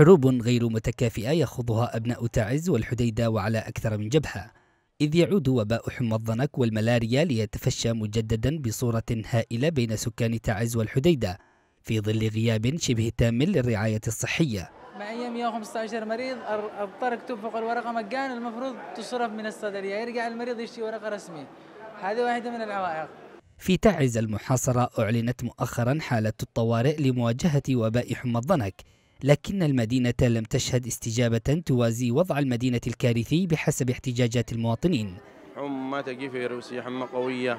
حروب غير متكافئة يخوضها أبناء تعز والحديدة وعلى أكثر من جبهة إذ يعود وباء حمى الضنك والملاريا ليتفشى مجددا بصورة هائلة بين سكان تعز والحديدة في ظل غياب شبه تام للرعاية الصحية مع ايام يوم 15 مريض اضطر تنفق الورقه مجانا المفروض تصرف من الصدرية يرجع المريض يشتري ورقه رسميه هذه واحده من العوائق في تعز المحاصرة أعلنت مؤخرا حالة الطوارئ لمواجهة وباء حمى الضنك لكن المدينة لم تشهد استجابة توازي وضع المدينة الكارثي بحسب احتجاجات المواطنين حمى تجي في روسيا حمى قوية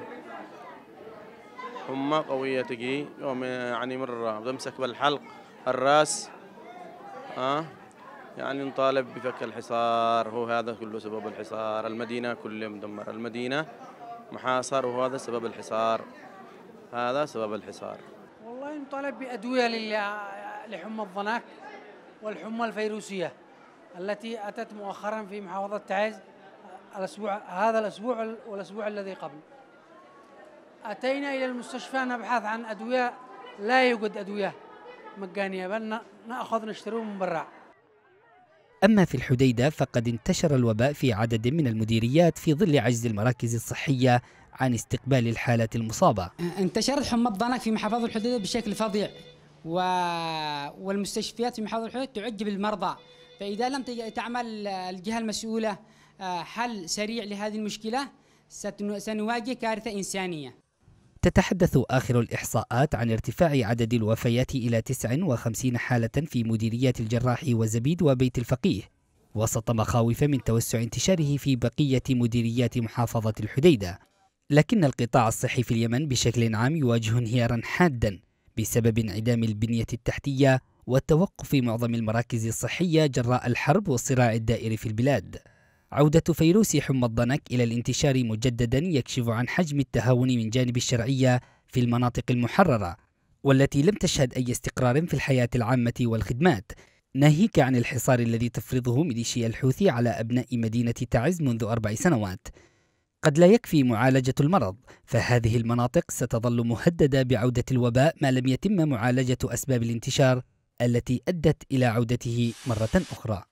حمى قوية تجي يوم يعني مرة بمسك بالحلق الراس ها أه؟ يعني نطالب بفك الحصار هو هذا كله سبب الحصار المدينة كلها مدمرة المدينة محاصر وهذا سبب الحصار هذا سبب الحصار نطالب بأدوية لحمى الضناك والحمى الفيروسية التي أتت مؤخرا في محافظة تعز الأسبوع هذا الأسبوع والأسبوع الذي قبل أتينا إلى المستشفى نبحث عن أدوية لا يوجد أدوية مجانية بل نأخذ نشتريه من برا أما في الحديدة فقد انتشر الوباء في عدد من المديريات في ظل عجز المراكز الصحية عن استقبال الحالات المصابة انتشرت حمى الضنك في محافظة الحدود بشكل فظيع و... والمستشفيات في محافظة الحدود تعجب المرضى فإذا لم تعمل الجهة المسؤولة آه، حل سريع لهذه المشكلة سنواجه كارثة إنسانية تتحدث آخر الإحصاءات عن ارتفاع عدد الوفيات إلى 59 حالة في مديريات الجراح وزبيد وبيت الفقيه وسط مخاوف من توسع انتشاره في بقية مديريات محافظة الحديدة لكن القطاع الصحي في اليمن بشكل عام يواجه انهيارا حادا بسبب انعدام البنية التحتية والتوقف معظم المراكز الصحية جراء الحرب والصراع الدائر في البلاد عودة فيروس حمى الضنك إلى الانتشار مجددا يكشف عن حجم التهاون من جانب الشرعية في المناطق المحررة والتي لم تشهد أي استقرار في الحياة العامة والخدمات ناهيك عن الحصار الذي تفرضه ميليشيا الحوثي على أبناء مدينة تعز منذ أربع سنوات قد لا يكفي معالجة المرض، فهذه المناطق ستظل مهددة بعودة الوباء ما لم يتم معالجة أسباب الانتشار التي أدت إلى عودته مرة أخرى.